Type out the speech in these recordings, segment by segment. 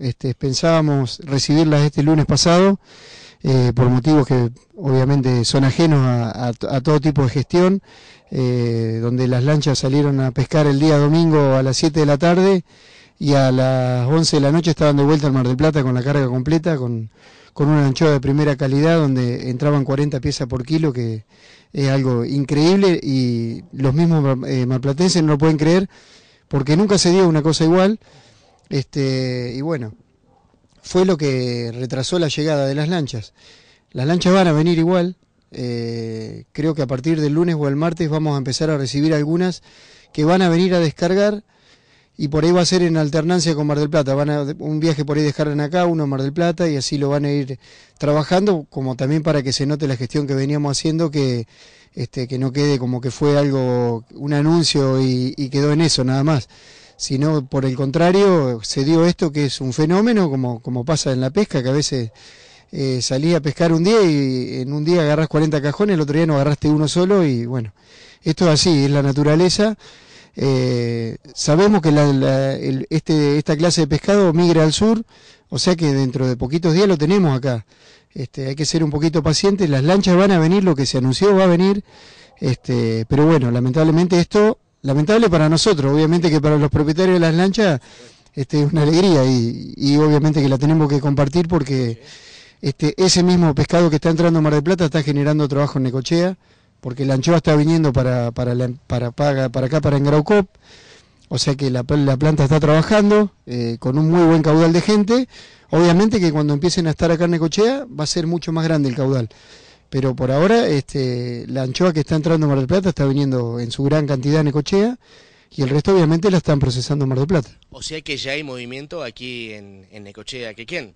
Este, pensábamos recibirlas este lunes pasado, eh, por motivos que obviamente son ajenos a, todo tipo de gestión, eh, donde las lanchas salieron a pescar el día domingo a las 7 de la tarde y a las 11 de la noche estaban de vuelta al Mar del Plata con la carga completa, con, una anchoa de primera calidad donde entraban 40 piezas por kilo, que es algo increíble y los mismos eh, marplatenses no lo pueden creer porque nunca se dio una cosa igual. Este, y bueno, fue lo que retrasó la llegada de las lanchas. Las lanchas van a venir igual. Eh, creo que a partir del lunes o el martes vamos a empezar a recibir algunas que van a venir a descargar y por ahí va a ser en alternancia con Mar del Plata. Van a un viaje por ahí en acá, uno en Mar del Plata y así lo van a ir trabajando, como también para que se note la gestión que veníamos haciendo, que este que no quede como que fue algo un anuncio y quedó en eso nada más sino por el contrario se dio esto que es un fenómeno como, pasa en la pesca, que a veces eh, a pescar un día y en un día agarras 40 cajones, el otro día no agarraste uno solo y bueno, esto es así, es la naturaleza. Eh, sabemos que este, esta clase de pescado migra al sur, o sea que dentro de poquitos días lo tenemos acá. Este, hay que ser un poquito pacientes, las lanchas van a venir, lo que se anunció va a venir, este, pero bueno, lamentablemente esto lamentable para nosotros, obviamente que para los propietarios de las lanchas este, es una alegría y, obviamente que la tenemos que compartir porque este, ese mismo pescado que está entrando a Mar del Plata está generando trabajo en Necochea, porque la anchoa está viniendo para, para, acá, para Engraucop, o sea que la, planta está trabajando eh, con un muy buen caudal de gente, obviamente que cuando empiecen a estar acá en Necochea va a ser mucho más grande el caudal pero por ahora este, la anchoa que está entrando a Mar del Plata está viniendo en su gran cantidad en Ecochea y el resto obviamente la están procesando en Mar del Plata. O sea que ya hay movimiento aquí en, en ¿que quién?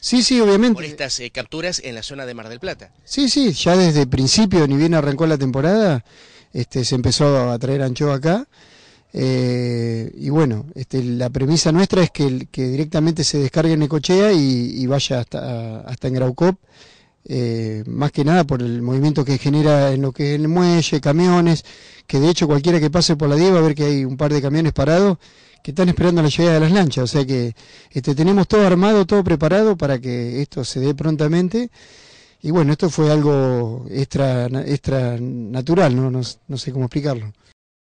Sí, sí, obviamente. Por estas eh, capturas en la zona de Mar del Plata. Sí, sí, ya desde el principio, ni bien arrancó la temporada, este, se empezó a traer anchoa acá. Eh, y bueno, este, la premisa nuestra es que, directamente se descargue en Ecochea y, vaya hasta, hasta en Graucop eh, más que nada por el movimiento que genera en lo que es el muelle, camiones, que de hecho cualquiera que pase por la Dieva va a ver que hay un par de camiones parados que están esperando la llegada de las lanchas, o sea que este, tenemos todo armado, todo preparado para que esto se dé prontamente. Y bueno, esto fue algo extra, extra natural, ¿no? No, no sé cómo explicarlo.